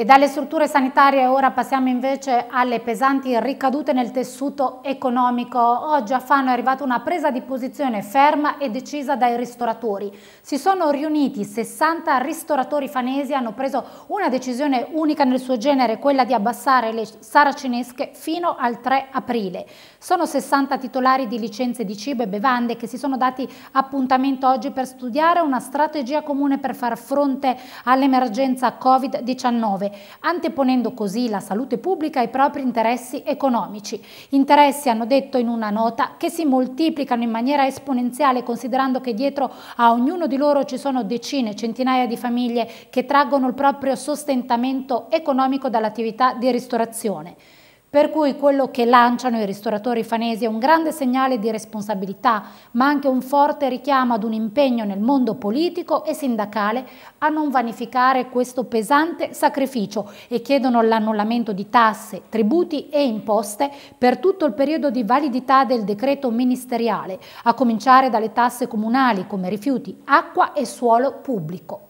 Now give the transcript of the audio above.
E dalle strutture sanitarie ora passiamo invece alle pesanti ricadute nel tessuto economico. Oggi a Fano è arrivata una presa di posizione ferma e decisa dai ristoratori. Si sono riuniti 60 ristoratori fanesi e hanno preso una decisione unica nel suo genere, quella di abbassare le saracinesche fino al 3 aprile. Sono 60 titolari di licenze di cibo e bevande che si sono dati appuntamento oggi per studiare una strategia comune per far fronte all'emergenza Covid-19 anteponendo così la salute pubblica ai propri interessi economici. Interessi, hanno detto in una nota, che si moltiplicano in maniera esponenziale considerando che dietro a ognuno di loro ci sono decine, centinaia di famiglie che traggono il proprio sostentamento economico dall'attività di ristorazione. Per cui quello che lanciano i ristoratori fanesi è un grande segnale di responsabilità, ma anche un forte richiamo ad un impegno nel mondo politico e sindacale a non vanificare questo pesante sacrificio e chiedono l'annullamento di tasse, tributi e imposte per tutto il periodo di validità del decreto ministeriale, a cominciare dalle tasse comunali come rifiuti, acqua e suolo pubblico.